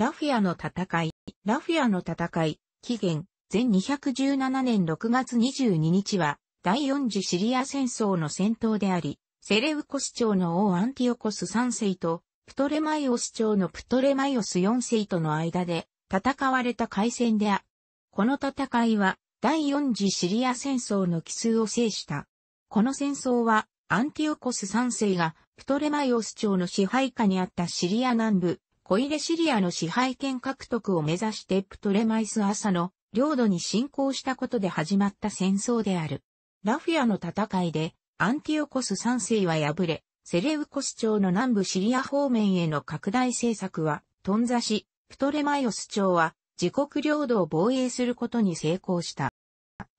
ラフィアの戦い。ラフィアの戦い、期限、前217年6月22日は、第4次シリア戦争の戦闘であり、セレウコス朝の王アンティオコス3世と、プトレマイオス朝のプトレマイオス4世との間で、戦われた海戦であ。この戦いは、第4次シリア戦争の奇数を制した。この戦争は、アンティオコス3世が、プトレマイオス朝の支配下にあったシリア南部、小入シリアの支配権獲得を目指してプトレマイス・アサの領土に侵攻したことで始まった戦争である。ラフィアの戦いでアンティオコス3世は敗れ、セレウコス朝の南部シリア方面への拡大政策は頓挫し、プトレマイオス朝は自国領土を防衛することに成功した。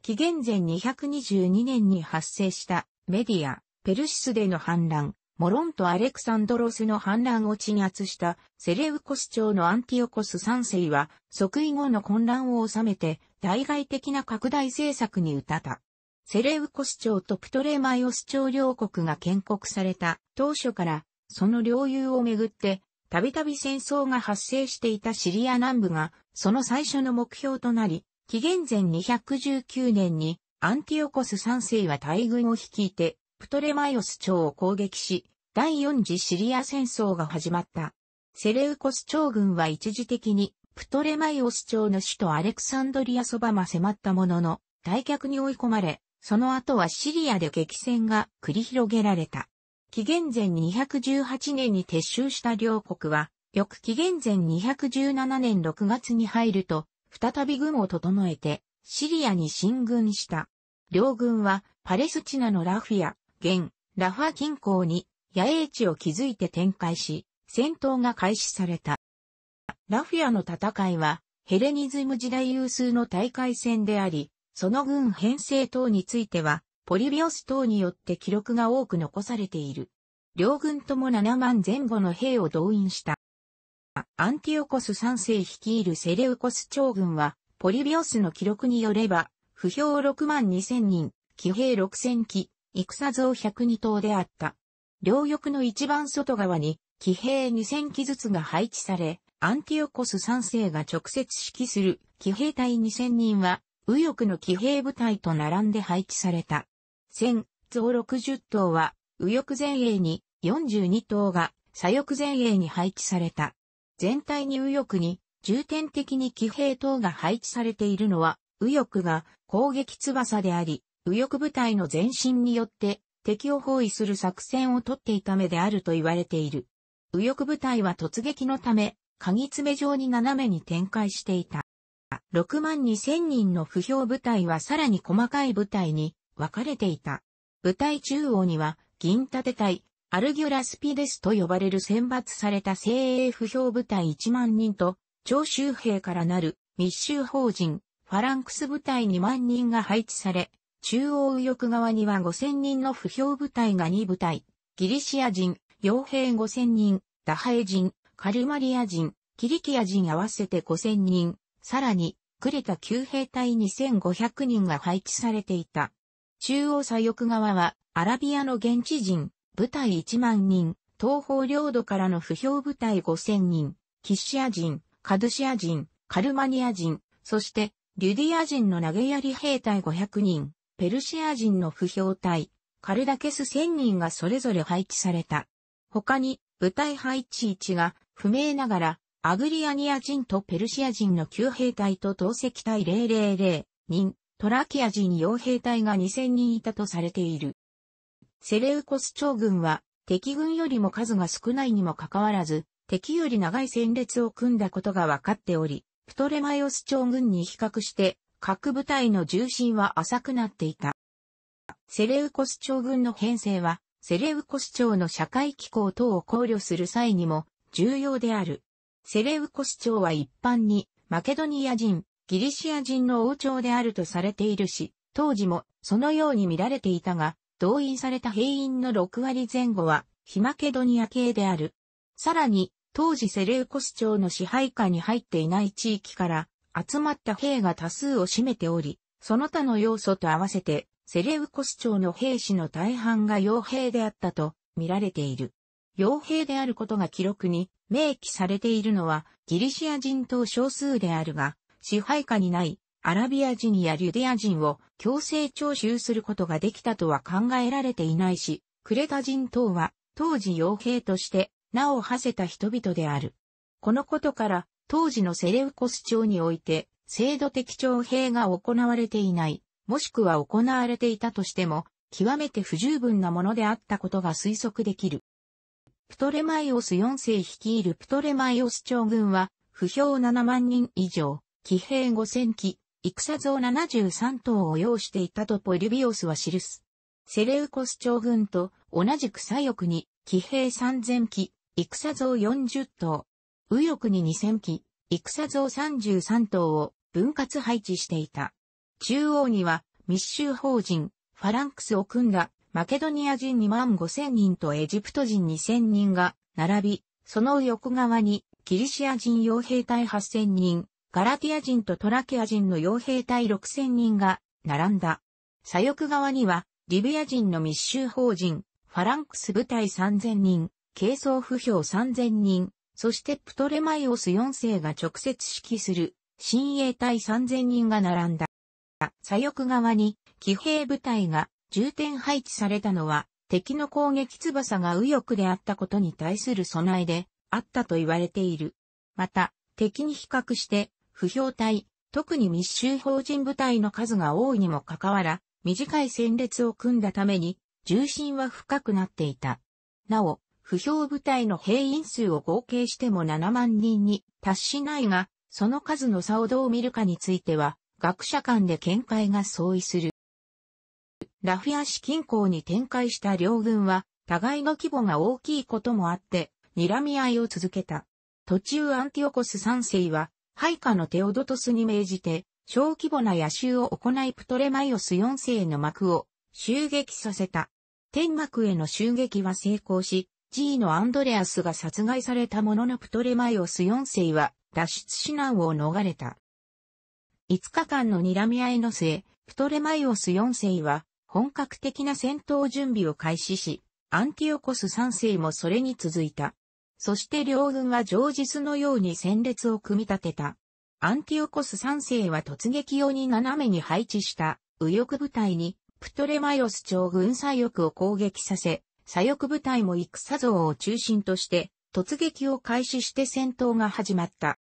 紀元前222年に発生したメディア、ペルシスでの反乱、モロンとアレクサンドロスの反乱を鎮圧したセレウコス朝のアンティオコス3世は即位後の混乱を収めて対外的な拡大政策に打った。セレウコス朝とプトレマイオス朝両国が建国された当初からその領有をめぐってたびたび戦争が発生していたシリア南部がその最初の目標となり紀元前219年にアンティオコス3世は大軍を率いてプトレマイオス朝を攻撃し、第四次シリア戦争が始まった。セレウコス朝軍は一時的にプトレマイオス朝の首都アレクサンドリアそばま迫ったものの、退却に追い込まれ、その後はシリアで激戦が繰り広げられた。紀元前218年に撤収した両国は、翌紀元前217年6月に入ると、再び軍を整えて、シリアに進軍した。両軍は、パレスチナのラフィア、現、ラファ近郊に野営地を築いて展開し、戦闘が開始された。ラフィアの戦いは、ヘレニズム時代有数の大会戦であり、その軍編成等については、ポリビオス等によって記録が多く残されている。両軍とも7万前後の兵を動員した。アンティオコス3世率いるセレウコス朝軍は、ポリビオスの記録によれば、不評6万2千人、騎兵6千機、戦像102頭であった。両翼の一番外側に、騎兵2000機ずつが配置され、アンティオコス3世が直接指揮する騎兵隊2000人は、右翼の騎兵部隊と並んで配置された。1000、増60頭は、右翼前衛に、42頭が、左翼前衛に配置された。全体に右翼に、重点的に騎兵等が配置されているのは、右翼が攻撃翼であり、右翼部隊の前進によって敵を包囲する作戦をとっていためであると言われている。右翼部隊は突撃のため、鍵詰め状に斜めに展開していた。6万2千人の不評部隊はさらに細かい部隊に分かれていた。部隊中央には、銀盾隊、アルギュラスピデスと呼ばれる選抜された精鋭不評部隊1万人と、徴集兵からなる密集法人、ファランクス部隊2万人が配置され、中央右翼側には5000人の不評部隊が2部隊、ギリシア人、傭兵5000人、ダハエ人、カルマリア人、キリキア人合わせて5000人、さらに、クレタ旧兵隊2500人が配置されていた。中央左翼側は、アラビアの現地人、部隊1万人、東方領土からの不評部隊5000人、キッシア人、カドシア人、カルマニア人、そして、リュディア人の投げやり兵隊500人。ペルシア人の不評隊、カルダケス1000人がそれぞれ配置された。他に、部隊配置位置が不明ながら、アグリアニア人とペルシア人の旧兵隊と投石隊000人、トラキア人傭兵隊が2000人いたとされている。セレウコス朝軍は敵軍よりも数が少ないにもかかわらず、敵より長い戦列を組んだことが分かっており、プトレマイオス朝軍に比較して各部隊の重心は浅くなっていた。セレウコス朝軍の編成は、セレウコス朝の社会機構等を考慮する際にも重要である。セレウコス朝は一般に、マケドニア人、ギリシア人の王朝であるとされているし、当時もそのように見られていたが、動員された兵員の6割前後は、ヒマケドニア系である。さらに、当時セレウコス朝の支配下に入っていない地域から、集まった兵が多数を占めており、その他の要素と合わせて、セレウコス朝の兵士の大半が傭兵であったと見られている。傭兵であることが記録に明記されているのはギリシア人等少数であるが、支配下にないアラビア人やリュディア人を強制徴収することができたとは考えられていないし、クレタ人等は当時傭兵として名を馳せた人々である。このことから当時のセレウコス朝において、制度的徴兵が行われていない、もしくは行われていたとしても、極めて不十分なものであったことが推測できる。プトレマイオス4世率いるプトレマイオス朝軍は、不評7万人以上、騎兵5000機、戦像73頭を要していたとポリュビオスは記す。セレウコス朝軍と同じく左翼に騎兵3000機、戦像40頭、右翼に2000機、戦像33頭を分割配置していた。中央には密集法人、ファランクスを組んだマケドニア人2万5千人とエジプト人2千人が並び、その横側にギリシア人傭兵隊8千人、ガラティア人とトラキア人の傭兵隊6千人が並んだ。左翼側にはリビア人の密集法人、ファランクス部隊3千人、軽装不評3千人、そしてプトレマイオス4世が直接指揮する親衛隊3000人が並んだ。左翼側に騎兵部隊が重点配置されたのは敵の攻撃翼が右翼であったことに対する備えであったと言われている。また敵に比較して不評隊、特に密集法人部隊の数が多いにもかかわら、短い戦列を組んだために重心は深くなっていた。なお、不評部隊の兵員数を合計しても7万人に達しないが、その数の差をどう見るかについては、学者間で見解が相違する。ラフィア市近郊に展開した両軍は、互いの規模が大きいこともあって、睨み合いを続けた。途中アンティオコス3世は、配下のテオドトスに命じて、小規模な野襲を行いプトレマイオス4世の幕を襲撃させた。天幕への襲撃は成功し、G のアンドレアスが殺害されたもののプトレマイオス4世は脱出指南を逃れた。5日間の睨み合いの末、プトレマイオス4世は本格的な戦闘準備を開始し、アンティオコス3世もそれに続いた。そして両軍は常日のように戦列を組み立てた。アンティオコス3世は突撃用に斜めに配置した右翼部隊にプトレマイオス長軍左翼を攻撃させ、左翼部隊も戦像を中心として、突撃を開始して戦闘が始まった。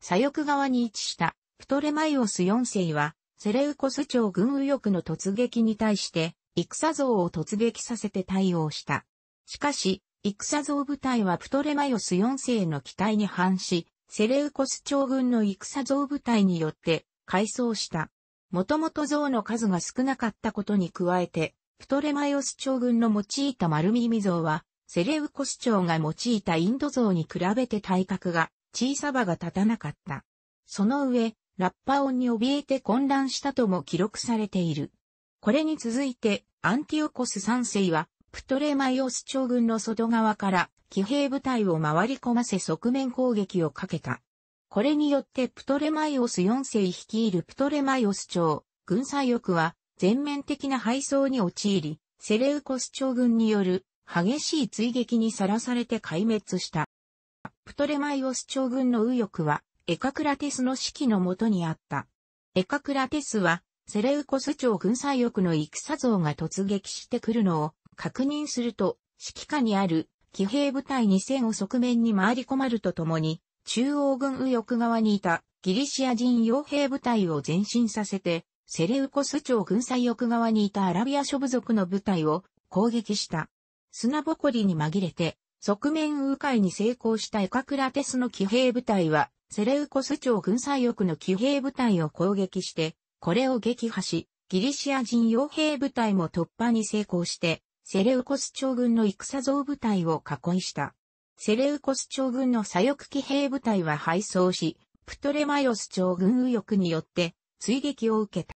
左翼側に位置したプトレマイオス4世は、セレウコス朝軍右翼の突撃に対して、戦像を突撃させて対応した。しかし、戦像部隊はプトレマイオス4世の期待に反し、セレウコス朝軍の戦像部隊によって改装した。もともと像の数が少なかったことに加えて、プトレマイオス朝軍の用いた丸耳像は、セレウコス朝が用いたインド像に比べて体格が小さばが立たなかった。その上、ラッパ音に怯えて混乱したとも記録されている。これに続いて、アンティオコス三世は、プトレマイオス朝軍の外側から騎兵部隊を回り込ませ側面攻撃をかけた。これによってプトレマイオス4世率いるプトレマイオス朝、軍左翼は全面的な敗走に陥り、セレウコス朝軍による激しい追撃にさらされて壊滅した。プトレマイオス朝軍の右翼は、エカクラテスの指揮のもとにあった。エカクラテスは、セレウコス朝軍左翼の戦像が突撃してくるのを確認すると、指揮下にある騎兵部隊2000を側面に回り込まるとともに、中央軍右翼側にいたギリシア人傭兵部隊を前進させて、セレウコス朝軍最奥側にいたアラビア諸部族の部隊を攻撃した。砂ぼこりに紛れて、側面迂回に成功したエカクラテスの騎兵部隊は、セレウコス朝軍最奥の騎兵部隊を攻撃して、これを撃破し、ギリシア人傭兵部隊も突破に成功して、セレウコス朝軍の戦像部隊を囲いした。セレウコス朝軍の左翼騎兵部隊は敗走し、プトレマイオス朝軍右翼によって追撃を受けた。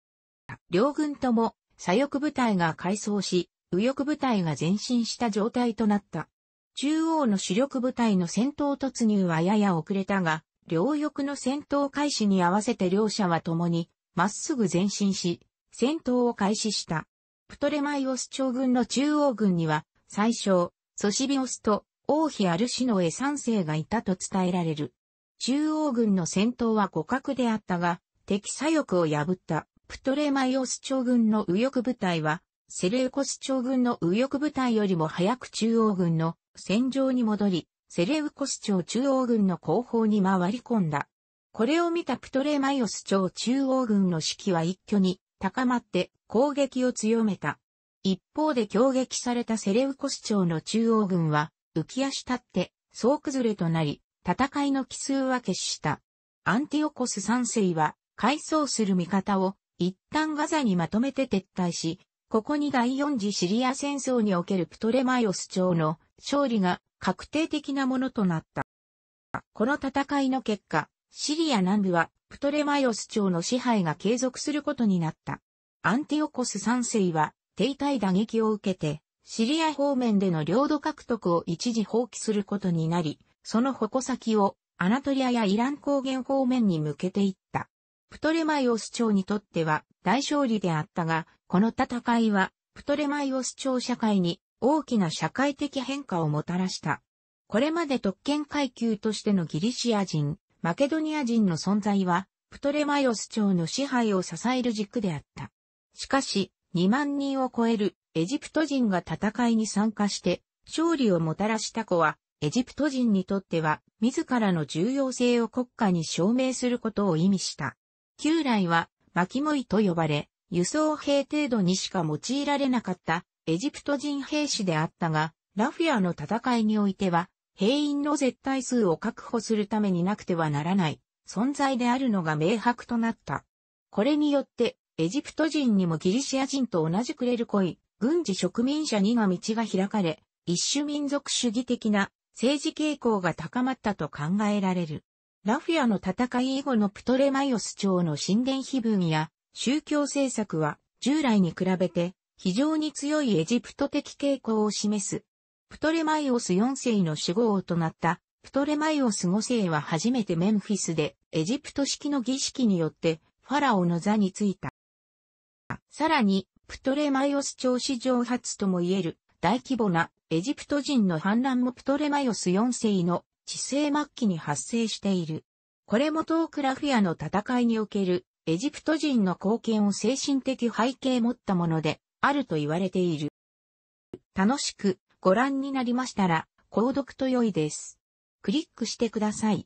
両軍とも左翼部隊が改装し、右翼部隊が前進した状態となった。中央の主力部隊の戦闘突入はやや遅れたが、両翼の戦闘開始に合わせて両者は共に、まっすぐ前進し、戦闘を開始した。プトレマイオス朝軍の中央軍には、最初、ソシビオスと王妃アルシノエ3世がいたと伝えられる。中央軍の戦闘は互角であったが、敵左翼を破った。プトレマイオス朝軍の右翼部隊は、セレウコス朝軍の右翼部隊よりも早く中央軍の戦場に戻り、セレウコス朝中央軍の後方に回り込んだ。これを見たプトレマイオス朝中央軍の士気は一挙に高まって攻撃を強めた。一方で攻撃されたセレウコス朝の中央軍は浮き足立って総崩れとなり、戦いの奇数は決した。アンティオコス三世は、改装する味方を一旦ガザにまとめて撤退し、ここに第4次シリア戦争におけるプトレマイオス朝の勝利が確定的なものとなった。この戦いの結果、シリア南部はプトレマイオス朝の支配が継続することになった。アンティオコス3世は停滞打撃を受けて、シリア方面での領土獲得を一時放棄することになり、その矛先をアナトリアやイラン高原方面に向けていっプトレマイオス朝にとっては大勝利であったが、この戦いはプトレマイオス朝社会に大きな社会的変化をもたらした。これまで特権階級としてのギリシア人、マケドニア人の存在は、プトレマイオス朝の支配を支える軸であった。しかし、2万人を超えるエジプト人が戦いに参加して、勝利をもたらした子は、エジプト人にとっては、自らの重要性を国家に証明することを意味した。旧来は巻きムと呼ばれ、輸送兵程度にしか用いられなかったエジプト人兵士であったが、ラフィアの戦いにおいては、兵員の絶対数を確保するためになくてはならない存在であるのが明白となった。これによって、エジプト人にもギリシア人と同じくれる恋、軍事植民者にが道が開かれ、一種民族主義的な政治傾向が高まったと考えられる。ラフィアの戦い以後のプトレマイオス朝の神殿碑文や宗教政策は従来に比べて非常に強いエジプト的傾向を示す。プトレマイオス4世の守護王となったプトレマイオス5世は初めてメンフィスでエジプト式の儀式によってファラオの座についた。さらに、プトレマイオス朝史上初とも言える大規模なエジプト人の反乱もプトレマイオス4世の地政末期に発生している。これもトークラフィアの戦いにおけるエジプト人の貢献を精神的背景持ったものであると言われている。楽しくご覧になりましたら、購読と良いです。クリックしてください。